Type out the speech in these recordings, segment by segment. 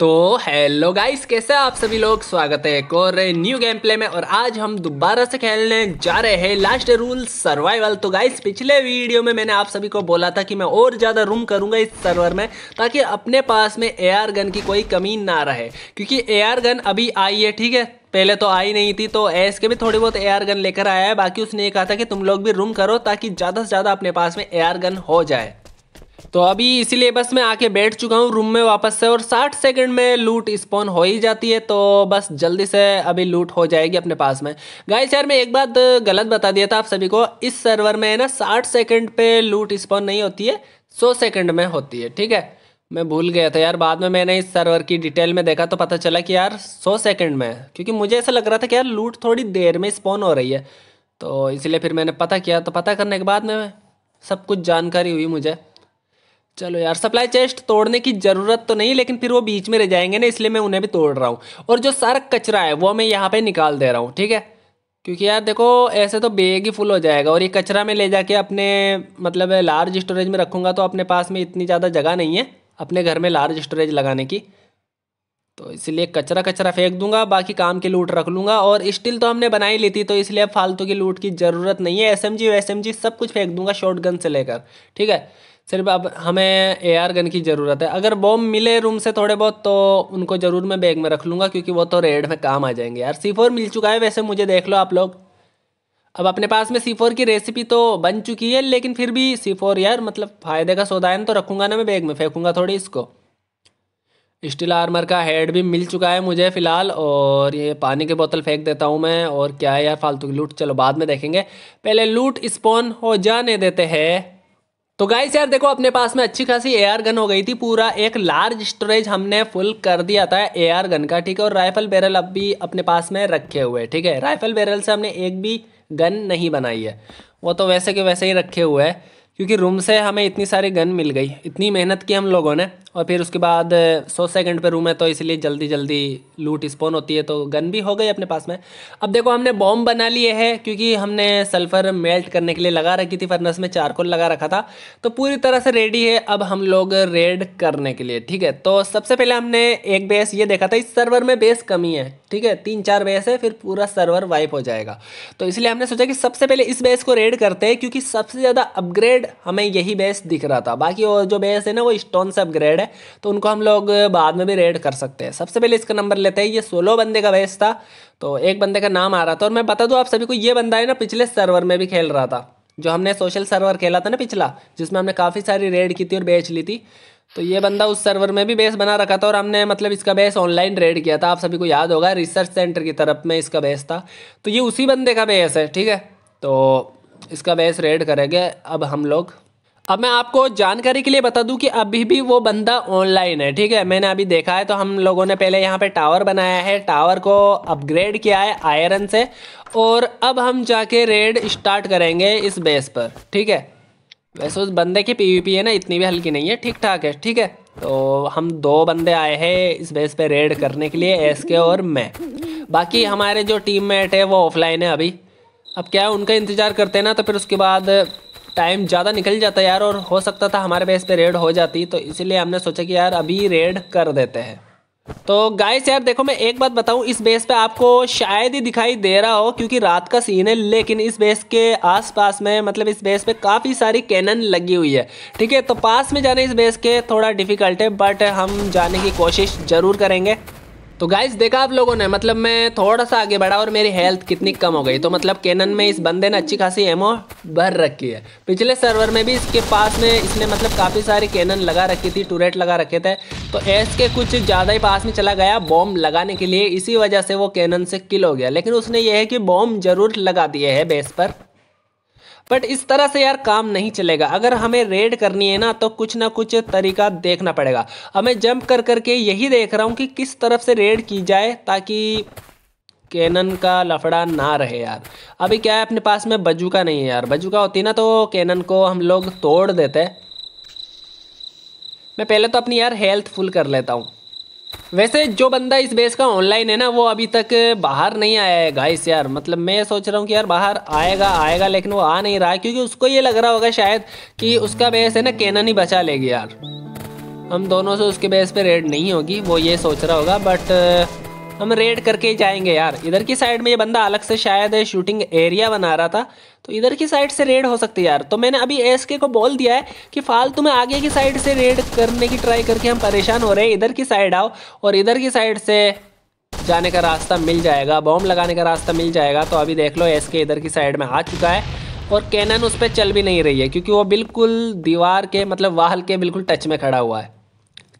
तो hello guys कैसे आप सभी लोग स्वागत है एक और न्यू गेम प्ले में और आज हम दोबारा से खेलने जा रहे हैं लास्ट रूल सर्वाइवल तो गाइस पिछले वीडियो में मैंने आप सभी को बोला था कि मैं और ज़्यादा रूम करूँगा इस सर्वर में ताकि अपने पास में एआर गन की कोई कमी ना रहे क्योंकि एआर गन अभी आई है ठीक है पहले तो आई नहीं थी तो एस के भी थोड़ी बहुत एआर गन लेकर आया है बाकी उसने ये कहा था कि तुम लोग भी रूम करो ताकि ज़्यादा से ज़्यादा अपने पास में एआर गन हो जाए तो अभी इसीलिए बस मैं आके बैठ चुका हूँ रूम में वापस से और 60 सेकंड में लूट स्पॉन हो ही जाती है तो बस जल्दी से अभी लूट हो जाएगी अपने पास में गाइस यार मैं एक बात गलत बता दिया था आप सभी को इस सर्वर में है ना 60 सेकंड पे लूट स्पॉन नहीं होती है 100 सेकंड में होती है ठीक है मैं भूल गया था यार बाद में मैंने इस सर्वर की डिटेल में देखा तो पता चला कि यार सौ सेकेंड में क्योंकि मुझे ऐसा लग रहा था कि यार लूट थोड़ी देर में स्पॉन हो रही है तो इसलिए फिर मैंने पता किया तो पता करने के बाद में सब कुछ जानकारी हुई मुझे चलो यार सप्लाई चेस्ट तोड़ने की ज़रूरत तो नहीं लेकिन फिर वो बीच में रह जाएंगे ना इसलिए मैं उन्हें भी तोड़ रहा हूँ और जो सारा कचरा है वो मैं यहाँ पे निकाल दे रहा हूँ ठीक है क्योंकि यार देखो ऐसे तो बेग ही फुल हो जाएगा और ये कचरा मैं ले जाके अपने मतलब लार्ज स्टोरेज में रखूँगा तो अपने पास में इतनी ज़्यादा जगह नहीं है अपने घर में लार्ज स्टोरेज लगाने की तो इसलिए कचरा कचरा फेंक दूंगा बाकी काम की लूट रख लूँगा और स्टिल तो हमने बनाई ली थी तो इसलिए अब फालतू की लूट की ज़रूरत नहीं है S M G M G सब कुछ फेंक दूंगा शॉर्ट गन से लेकर ठीक है सिर्फ अब हमें ए आर गन की ज़रूरत है अगर बॉम मिले रूम से थोड़े बहुत तो उनको ज़रूर मैं बैग में रख लूँगा क्योंकि वो तो रेड में काम आ जाएंगे यार सी मिल चुका है वैसे मुझे देख लो आप लोग अब अपने पास में सी की रेसिपी तो बन चुकी है लेकिन फिर भी सी यार मतलब फ़ायदे का सौदायन तो रखूँगा ना मैं बैग में फेंकूँगा थोड़ी इसको स्टील आर्मर का हेड भी मिल चुका है मुझे फ़िलहाल और ये पानी की बोतल फेंक देता हूँ मैं और क्या है यार फालतू की लूट चलो बाद में देखेंगे पहले लूट स्पॉन हो जाने देते हैं तो गाइस यार देखो अपने पास में अच्छी खासी एआर गन हो गई थी पूरा एक लार्ज स्टोरेज हमने फुल कर दिया था एआर गन का ठीक है और राइफल बैरल अब भी अपने पास में रखे हुए हैं ठीक है राइफल बैरल से हमने एक भी गन नहीं बनाई है वो तो वैसे के वैसे ही रखे हुए हैं क्योंकि रूम से हमें इतनी सारी गन मिल गई इतनी मेहनत की हम लोगों ने और फिर उसके बाद सौ सेकंड पे रूम है तो इसलिए जल्दी जल्दी लूट स्पोन होती है तो गन भी हो गई अपने पास में अब देखो हमने बॉम्ब बना लिए है क्योंकि हमने सल्फ़र मेल्ट करने के लिए लगा रखी थी फरनस में चारकोल लगा रखा था तो पूरी तरह से रेडी है अब हम लोग रेड करने के लिए ठीक है तो सबसे पहले हमने एक बेस ये देखा था इस सर्वर में बेस कमी है ठीक है तीन चार बेस है फिर पूरा सर्वर वाइप हो जाएगा तो इसलिए हमने सोचा कि सबसे पहले इस बेस को रेड करते हैं क्योंकि सबसे ज़्यादा अपग्रेड अपग्रेड हमें यही बेस दिख रहा था बाकी और जो बेस है ना वो स्टोन से अपग्रेड है तो उनको हम लोग बाद में भी रेड कर सकते हैं सबसे पहले इसका नंबर लेते हैं ये सोलो बंदे का बेस था तो एक बंदे का नाम आ रहा था और मैं बता दूँ आप सभी को ये बंदा है ना पिछले सर्वर में भी खेल रहा था जो हमने सोशल सर्वर खेला था ना पिछला जिसमें हमने काफ़ी सारी रेड की थी और बेच ली थी तो ये बंदा उस सर्वर में भी बेस बना रखा था और हमने मतलब इसका बेस ऑनलाइन रेड किया था आप सभी को याद होगा रिसर्च सेंटर की तरफ में इसका बेस था तो ये उसी बंदे का बेस है ठीक है तो इसका बेस रेड करेंगे अब हम लोग अब मैं आपको जानकारी के लिए बता दूं कि अभी भी वो बंदा ऑनलाइन है ठीक है मैंने अभी देखा है तो हम लोगों ने पहले यहाँ पे टावर बनाया है टावर को अपग्रेड किया है आयरन से और अब हम जाके रेड स्टार्ट करेंगे इस बेस पर ठीक है वैसे उस बंदे की पीवीपी है ना इतनी भी हल्की नहीं है ठीक ठाक है ठीक है तो हम दो बंदे आए हैं इस बेस पर रेड करने के लिए एस के और मैं बाकी हमारे जो टीम है वो ऑफलाइन है अभी अब क्या है उनका इंतज़ार करते हैं ना तो फिर उसके बाद टाइम ज़्यादा निकल जाता है यार और हो सकता था हमारे बेस पे रेड हो जाती तो इसीलिए हमने सोचा कि यार अभी रेड कर देते हैं तो गाइस यार देखो मैं एक बात बताऊं इस बेस पे आपको शायद ही दिखाई दे रहा हो क्योंकि रात का सीन है लेकिन इस बेस के आसपास में मतलब इस बेस पे काफ़ी सारी कैनन लगी हुई है ठीक है तो पास में जाना इस बेस के थोड़ा डिफिकल्ट है बट हम जाने की कोशिश ज़रूर करेंगे तो गाइज देखा आप लोगों ने मतलब मैं थोड़ा सा आगे बढ़ा और मेरी हेल्थ कितनी कम हो गई तो मतलब कैनन में इस बंदे ने अच्छी खासी एमओ भर रखी है पिछले सर्वर में भी इसके पास में इसने मतलब काफ़ी सारी कैनन लगा रखी थी टूरेट लगा रखे थे तो एस के कुछ ज़्यादा ही पास में चला गया बॉम्ब लगाने के लिए इसी वजह से वो कैनन से किल हो गया लेकिन उसने यह है कि बॉम्ब जरूर लगा दिए है बेस पर बट इस तरह से यार काम नहीं चलेगा अगर हमें रेड करनी है ना तो कुछ ना कुछ तरीका देखना पड़ेगा अब मैं जंप कर करके यही देख रहा हूँ कि किस तरफ से रेड की जाए ताकि कैनन का लफड़ा ना रहे यार अभी क्या है अपने पास में बजूका नहीं है यार बजूका होती ना तो कैनन को हम लोग तोड़ देते मैं पहले तो अपनी यार हेल्थ फुल कर लेता हूँ वैसे जो बंदा इस बेस का ऑनलाइन है ना वो अभी तक बाहर नहीं आया है गाइस यार मतलब मैं सोच रहा हूँ कि यार बाहर आएगा आएगा लेकिन वो आ नहीं रहा है क्योंकि उसको ये लग रहा होगा शायद कि उसका बेस है ना कैनन ही बचा लेगी यार हम दोनों से उसके बेस पे रेड नहीं होगी वो ये सोच रहा होगा बट हम रेड करके ही जाएंगे यार इधर की साइड में ये बंदा अलग से शायद शूटिंग एरिया बना रहा था तो इधर की साइड से रेड हो सकती है यार तो मैंने अभी एस के को बोल दिया है कि फालतू में आगे की साइड से रेड करने की ट्राई करके हम परेशान हो रहे हैं इधर की साइड आओ और इधर की साइड से जाने का रास्ता मिल जाएगा बॉम्ब लगाने का रास्ता मिल जाएगा तो अभी देख लो एस के इधर की साइड में आ चुका है और कैनन उस पर चल भी नहीं रही है क्योंकि वो बिल्कुल दीवार के मतलब वाहल के बिल्कुल टच में खड़ा हुआ है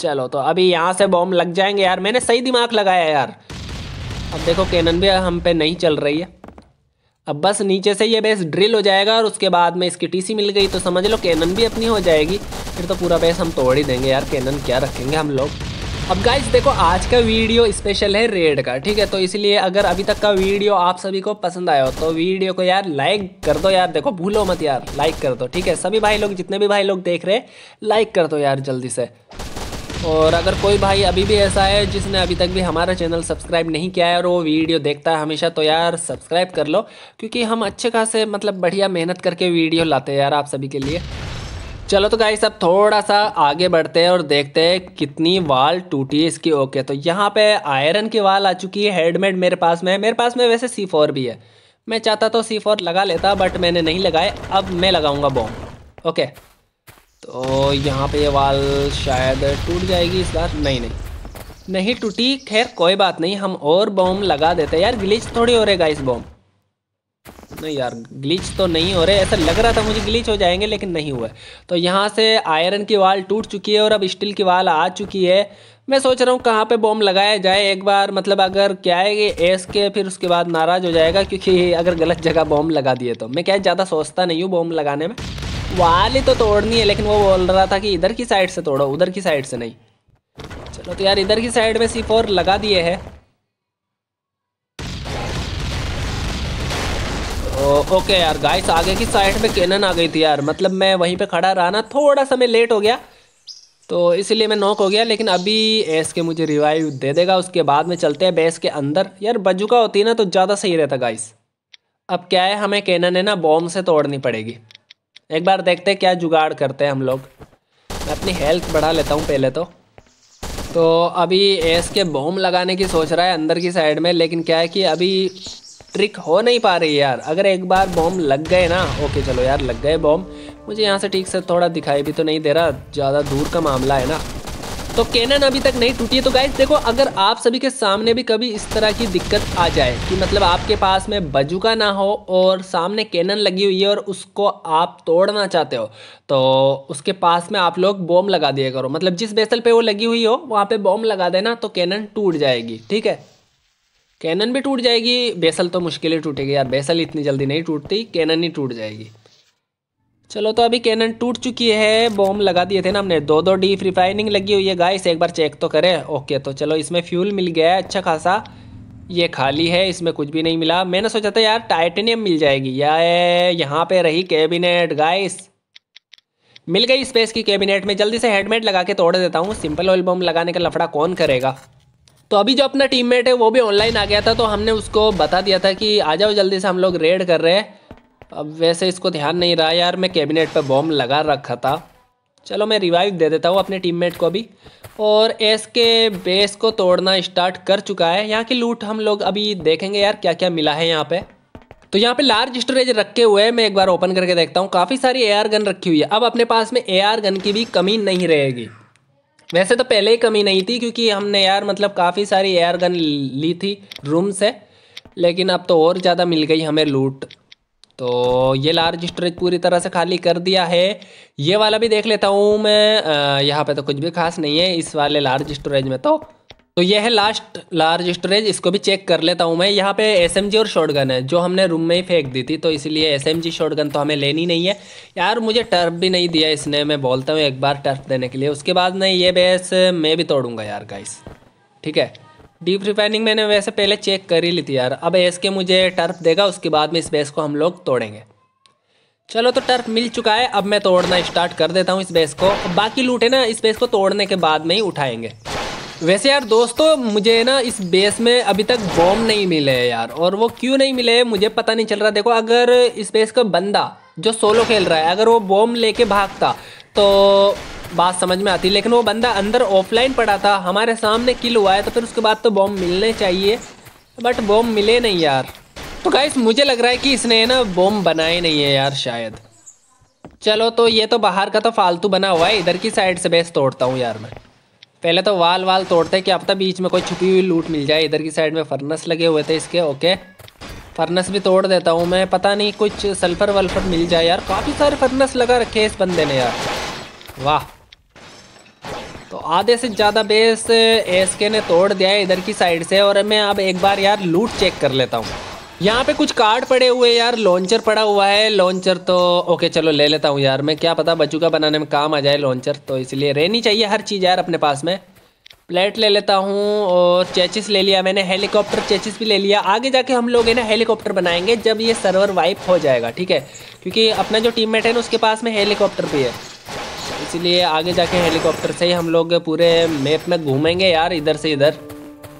चलो तो अभी यहाँ से बॉम्ब लग जाएंगे यार मैंने सही दिमाग लगाया यार अब देखो कैनन भी हम पे नहीं चल रही है अब बस नीचे से ये बेस ड्रिल हो जाएगा और उसके बाद में इसकी टीसी मिल गई तो समझ लो कैनन भी अपनी हो जाएगी फिर तो पूरा बेस हम तोड़ ही देंगे यार कैनन क्या रखेंगे हम लोग अब गाइज देखो आज का वीडियो स्पेशल है रेड का ठीक है तो इसलिए अगर अभी तक का वीडियो आप सभी को पसंद आया हो तो वीडियो को यार लाइक कर दो यार देखो भूलो मत यार लाइक कर दो ठीक है सभी भाई लोग जितने भी भाई लोग देख रहे हैं लाइक कर दो यार जल्दी से और अगर कोई भाई अभी भी ऐसा है जिसने अभी तक भी हमारा चैनल सब्सक्राइब नहीं किया है और वो वीडियो देखता है हमेशा तो यार सब्सक्राइब कर लो क्योंकि हम अच्छे खासे मतलब बढ़िया मेहनत करके वीडियो लाते हैं यार आप सभी के लिए चलो तो गाइस अब थोड़ा सा आगे बढ़ते हैं और देखते हैं कितनी वाल टूटी है इसकी ओके तो यहाँ पे आयरन की वाल आ चुकी है हेडमेड मेरे पास में है मेरे पास में वैसे सी फोर भी है मैं चाहता तो सी फोर लगा लेता बट मैंने नहीं लगाए अब मैं लगाऊंगा बॉम्ब ओके तो यहाँ पे ये वाल शायद टूट जाएगी इस बार नहीं नहीं नहीं टूटी खैर कोई बात नहीं हम और बॉम लगा देते यार ग्लिच थोड़ी हो रहेगा इस बॉम नहीं यार ग्लिच तो नहीं हो रहे ऐसा लग रहा था मुझे ग्लिच हो जाएंगे लेकिन नहीं हुआ तो यहाँ से आयरन की वाल टूट चुकी है और अब स्टील की वाल आ चुकी है मैं सोच रहा हूँ कहाँ पे बॉम्ब लगाया जाए एक बार मतलब अगर क्या है कि एस के फिर उसके बाद नाराज़ हो जाएगा क्योंकि अगर गलत जगह बॉम्ब लगा दिए तो मैं क्या ज़्यादा सोचता नहीं हूँ बॉम्ब लगाने में वाली तो तोड़नी है लेकिन वो बोल रहा था कि इधर की साइड से तोड़ो उधर की साइड से नहीं चलो तो यार इधर की साइड में सी फोर लगा दिए है ओ, ओके यार गाइस आगे की साइड में कैनन आ गई थी यार मतलब मैं वहीं पे खड़ा रहा ना थोड़ा सा लेट हो गया तो इसीलिए मैं नॉक हो गया लेकिन अभी एस के मुझे रिवाइव दे देगा उसके बाद में चलते हैं बेस के अंदर यार बजुका होती ना तो ज़्यादा सही रहता गाइस अब क्या है हमें कैनन है ना बॉम्ब से तोड़नी पड़ेगी एक बार देखते हैं क्या जुगाड़ करते हैं हम लोग मैं अपनी हेल्थ बढ़ा लेता हूँ पहले तो तो अभी एस के बॉम लगाने की सोच रहा है अंदर की साइड में लेकिन क्या है कि अभी ट्रिक हो नहीं पा रही यार अगर एक बार बॉम्ब लग गए ना ओके चलो यार लग गए बॉम्ब मुझे यहाँ से ठीक से थोड़ा दिखाई भी तो नहीं दे रहा ज़्यादा दूर का मामला है ना तो कैनन अभी तक नहीं टूटी है तो गाइज देखो अगर आप सभी के सामने भी कभी इस तरह की दिक्कत आ जाए कि मतलब आपके पास में बजुका ना हो और सामने कैनन लगी हुई है और उसको आप तोड़ना चाहते हो तो उसके पास में आप लोग बॉम लगा दिया करो मतलब जिस बेसल पे वो लगी हुई हो वहाँ पे बॉम्ब लगा देना तो कैनन टूट जाएगी ठीक है कैनन भी टूट जाएगी बेसल तो मुश्किल ही टूटेगी यार बेसल इतनी जल्दी नहीं टूटती कैनन ही टूट जाएगी चलो तो अभी कैनन टूट चुकी है बॉम्ब लगा दिए थे ना हमने दो दो डीप रिफाइनिंग लगी हुई है गाइस एक बार चेक तो करें ओके तो चलो इसमें फ्यूल मिल गया है अच्छा खासा ये खाली है इसमें कुछ भी नहीं मिला मैंने सोचा था यार टाइटेनियम मिल जाएगी या यहाँ पे रही कैबिनेट गाइस मिल गई स्पेस की कैबिनेट में जल्दी से हेडमेट लगा के तोड़ देता हूँ सिंपल ऑयल बॉम्ब लगाने का लफड़ा कौन करेगा तो अभी जो अपना टीममेट है वो भी ऑनलाइन आ गया था तो हमने उसको बता दिया था कि आ जाओ जल्दी से हम लोग रेड कर रहे हैं अब वैसे इसको ध्यान नहीं रहा यार मैं कैबिनेट पर बॉम्ब लगा रखा था चलो मैं रिवाइव दे देता हूँ अपने टीममेट को भी और एस के बेस को तोड़ना स्टार्ट कर चुका है यहाँ की लूट हम लोग अभी देखेंगे यार क्या क्या मिला है यहाँ पे तो यहाँ पे लार्ज स्टोरेज रखे हुए हैं मैं एक बार ओपन करके देखता हूँ काफ़ी सारी एआर गन रखी हुई है अब अपने पास में एआर गन की भी कमी नहीं रहेगी वैसे तो पहले ही कमी नहीं थी क्योंकि हमने यार मतलब काफ़ी सारी एयर गन ली थी रूम से लेकिन अब तो और ज़्यादा मिल गई हमें लूट तो ये लार्ज स्टोरेज पूरी तरह से खाली कर दिया है ये वाला भी देख लेता हूँ मैं यहाँ पे तो कुछ भी खास नहीं है इस वाले लार्ज स्टोरेज में तो तो ये है लास्ट लार्ज स्टोरेज इसको भी चेक कर लेता हूँ मैं यहाँ पे एस और शॉटगन है जो हमने रूम में ही फेंक दी थी तो इसलिए एस एम तो हमें लेनी नहीं है यार मुझे टर्फ भी नहीं दिया इसने मैं बोलता हूँ एक बार टर्फ देने के लिए उसके बाद नहीं ये बेस मैं भी तोड़ूंगा यार गाइस ठीक है डीप रिफाइनिंग मैंने वैसे पहले चेक कर ही ली थी यार अब एस के मुझे टर्फ देगा उसके बाद में इस बेस को हम लोग तोड़ेंगे चलो तो टर्फ मिल चुका है अब मैं तोड़ना स्टार्ट कर देता हूँ इस बेस को बाकी लूटे ना इस बेस को तोड़ने के बाद में ही उठाएंगे वैसे यार दोस्तों मुझे ना इस बेस में अभी तक बॉम नहीं मिले हैं यार और वो क्यों नहीं मिले मुझे पता नहीं चल रहा देखो अगर इस बेस का बंदा जो सोलो खेल रहा है अगर वो बॉम लेके भागता तो बात समझ में आती लेकिन वो बंदा अंदर ऑफलाइन पड़ा था हमारे सामने किल हुआ है तो फिर उसके बाद तो बॉम्ब मिलने चाहिए बट बॉम्ब मिले नहीं यार तो गाइस मुझे लग रहा है कि इसने ना बॉम्ब बनाए नहीं है यार शायद चलो तो ये तो बाहर का तो फालतू बना हुआ है इधर की साइड से बेस तोड़ता हूँ यार मैं पहले तो वाल वाल तोड़ते कि अब तक तो बीच में कोई छुपी हुई लूट मिल जाए इधर की साइड में फर्नस लगे हुए थे इसके ओके फर्नस भी तोड़ देता हूँ मैं पता नहीं कुछ सल्फ़र वल्फर मिल जाए यार काफ़ी सारे फर्नस लगा रखे इस बंदे ने यार वाह तो आधे से ज़्यादा बेस एसके ने तोड़ दिया है इधर की साइड से और मैं अब एक बार यार लूट चेक कर लेता हूँ यहाँ पे कुछ कार्ड पड़े हुए यार लॉन्चर पड़ा हुआ है लॉन्चर तो ओके चलो ले लेता हूँ यार मैं क्या पता बचूका बनाने में काम आ जाए लॉन्चर तो इसलिए रहनी चाहिए हर चीज़ यार अपने पास में प्लेट ले लेता हूँ और चेचिस ले लिया मैंने हेलीकॉप्टर चेचिस भी ले लिया आगे जाके हम लोग है ना हेलीकॉप्टर बनाएंगे जब ये सर्वर वाइप हो जाएगा ठीक है क्योंकि अपना जो टीममेट है ना उसके पास में हेलीकॉप्टर भी है इसीलिए आगे जाके हेलीकॉप्टर से ही हम लोग पूरे मैप में घूमेंगे यार इधर से इधर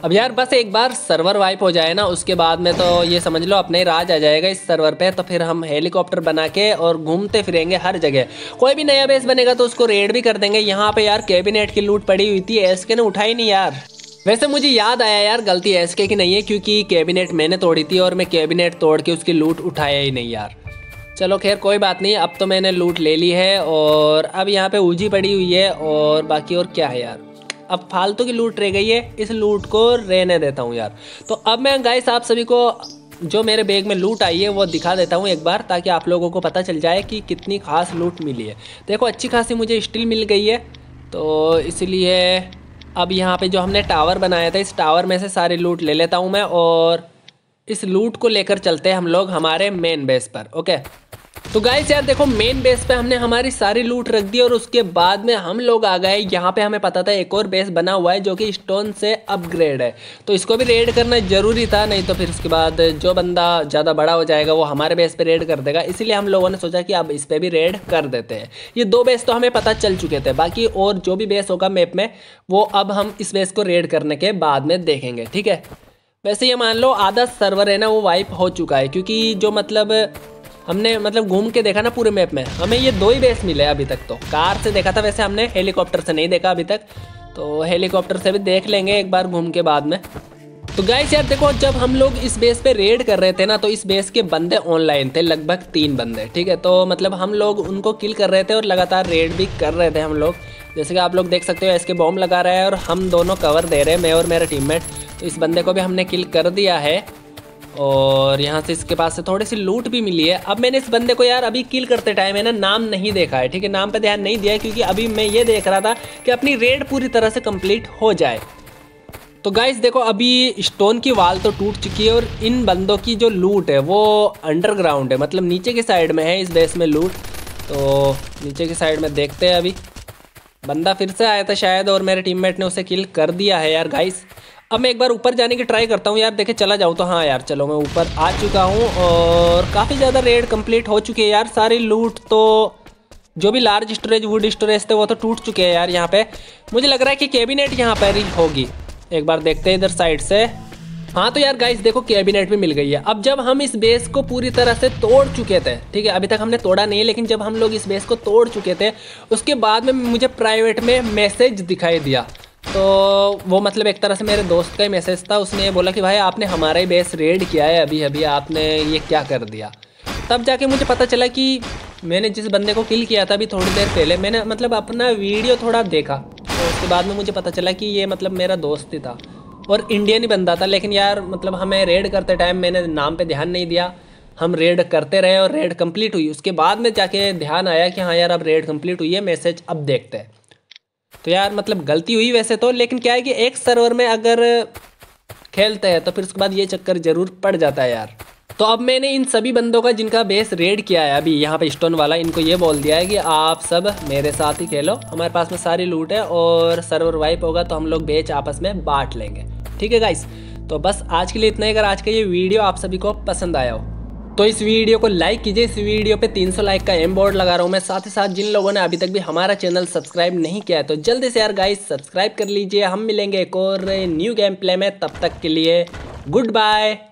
अब यार बस एक बार सर्वर वाइप हो जाए ना उसके बाद में तो ये समझ लो अपने ही राज आ जाएगा इस सर्वर पे तो फिर हम हेलीकॉप्टर बना के और घूमते फिरेंगे हर जगह कोई भी नया बेस बनेगा तो उसको रेड भी कर देंगे यहाँ पे यार कैबिनेट की लूट पड़ी हुई थी एस के ने उठाई नहीं यार वैसे मुझे याद आया यार गलती एस के की नहीं है क्योंकि कैबिनेट मैंने तोड़ी थी और मैं कैबिनेट तोड़ के उसकी लूट उठाया ही नहीं यार चलो खैर कोई बात नहीं अब तो मैंने लूट ले ली है और अब यहाँ पे ऊजी पड़ी हुई है और बाकी और क्या है यार अब फालतू की लूट रह गई है इस लूट को रहने देता हूँ यार तो अब मैं गाइस आप सभी को जो मेरे बैग में लूट आई है वो दिखा देता हूँ एक बार ताकि आप लोगों को पता चल जाए कि कितनी खास लूट मिली है देखो अच्छी खासी मुझे स्टील मिल गई है तो इसलिए अब यहाँ पे जो हमने टावर बनाया था इस टावर में से सारी लूट ले लेता हूँ मैं और इस लूट को लेकर चलते हैं हम लोग हमारे मेन बेस पर ओके तो गाइस यार देखो मेन बेस पे हमने हमारी सारी लूट रख दी और उसके बाद में हम लोग आ गए यहाँ पे हमें पता था एक और बेस बना हुआ है जो कि स्टोन से अपग्रेड है तो इसको भी रेड करना जरूरी था नहीं तो फिर उसके बाद जो बंदा ज़्यादा बड़ा हो जाएगा वो हमारे बेस पे रेड कर देगा इसीलिए हम लोगों ने सोचा कि अब इस पर भी रेड कर देते हैं ये दो बेस तो हमें पता चल चुके थे बाकी और जो भी बेस होगा मैप में वो अब हम इस बेस को रेड करने के बाद में देखेंगे ठीक है वैसे ये मान लो आधा सर्वर है ना वो वाइप हो चुका है क्योंकि जो मतलब हमने मतलब घूम के देखा ना पूरे मैप में हमें ये दो ही बेस मिले अभी तक तो कार से देखा था वैसे हमने हेलीकॉप्टर से नहीं देखा अभी तक तो हेलीकॉप्टर से भी देख लेंगे एक बार घूम के बाद में तो गाइस यार देखो जब हम लोग इस बेस पे रेड कर रहे थे ना तो इस बेस के बंदे ऑनलाइन थे लगभग तीन बंदे ठीक है तो मतलब हम लोग उनको किल कर रहे थे और लगातार रेड भी कर रहे थे हम लोग जैसे कि आप लोग देख सकते हो इसके बॉम्ब लगा रहा है और हम दोनों कवर दे रहे हैं मैं और मेरा टीममेट तो इस बंदे को भी हमने किल कर दिया है और यहाँ से इसके पास से थोड़ी सी लूट भी मिली है अब मैंने इस बंदे को यार अभी किल करते टाइम है ना नाम नहीं देखा है ठीक है नाम पे ध्यान नहीं दिया क्योंकि अभी मैं ये देख रहा था कि अपनी रेड पूरी तरह से कंप्लीट हो जाए तो गाइस देखो अभी स्टोन की वाल तो टूट चुकी है और इन बंदों की जो लूट है वो अंडरग्राउंड है मतलब नीचे की साइड में है इस बेस में लूट तो नीचे की साइड में देखते हैं अभी बंदा फिर से आया था शायद और मेरे टीममेट ने उसे किल कर दिया है यार गाइस अब मैं एक बार ऊपर जाने की ट्राई करता हूँ यार देखे चला जाऊँ तो हाँ यार चलो मैं ऊपर आ चुका हूँ और काफ़ी ज़्यादा रेड कम्प्लीट हो चुकी है यार सारी लूट तो जो भी लार्ज स्टोरेज वुड स्टोरेज थे वो तो टूट चुके हैं यार यहाँ पे मुझे लग रहा है कि कैबिनेट यहाँ पर ही होगी एक बार देखते हैं इधर साइड से हाँ तो यार गाइस देखो कैबिनेट भी मिल गई है अब जब हम इस बेस को पूरी तरह से तोड़ चुके थे ठीक है अभी तक हमने तोड़ा नहीं लेकिन जब हम लोग इस बेस को तोड़ चुके थे उसके बाद में मुझे प्राइवेट में मैसेज दिखाई दिया तो वो मतलब एक तरह से मेरे दोस्त का ही मैसेज था उसने बोला कि भाई आपने हमारा ही बेस रेड किया है अभी अभी आपने ये क्या कर दिया तब जाके मुझे पता चला कि मैंने जिस बंदे को किल किया था अभी थोड़ी देर पहले मैंने मतलब अपना वीडियो थोड़ा देखा तो उसके बाद में मुझे पता चला कि ये मतलब मेरा दोस्त ही था और इंडियन ही बंदा था लेकिन यार मतलब हमें रेड करते टाइम मैंने नाम पर ध्यान नहीं दिया हम रेड करते रहे और रेड कंप्लीट हुई उसके बाद में जाके ध्यान आया कि हाँ यार अब रेड कंप्लीट हुई है मैसेज अब देखते हैं तो यार मतलब गलती हुई वैसे तो लेकिन क्या है कि एक सर्वर में अगर खेलते हैं तो फिर उसके बाद ये चक्कर ज़रूर पड़ जाता है यार तो अब मैंने इन सभी बंदों का जिनका बेस रेड किया है अभी यहाँ पे स्टोन वाला इनको ये बोल दिया है कि आप सब मेरे साथ ही खेलो हमारे पास में सारी लूट है और सर्वर वाइप होगा तो हम लोग बेच आपस में बांट लेंगे ठीक है गाइस तो बस आज के लिए इतना ही अगर आज का ये वीडियो आप सभी को पसंद आया हो तो इस वीडियो को लाइक कीजिए इस वीडियो पे 300 लाइक का एम बोर्ड लगा रहा हूँ मैं साथ ही साथ जिन लोगों ने अभी तक भी हमारा चैनल सब्सक्राइब नहीं किया है तो जल्दी से यार गाइस सब्सक्राइब कर लीजिए हम मिलेंगे एक और न्यू गेम प्ले में तब तक के लिए गुड बाय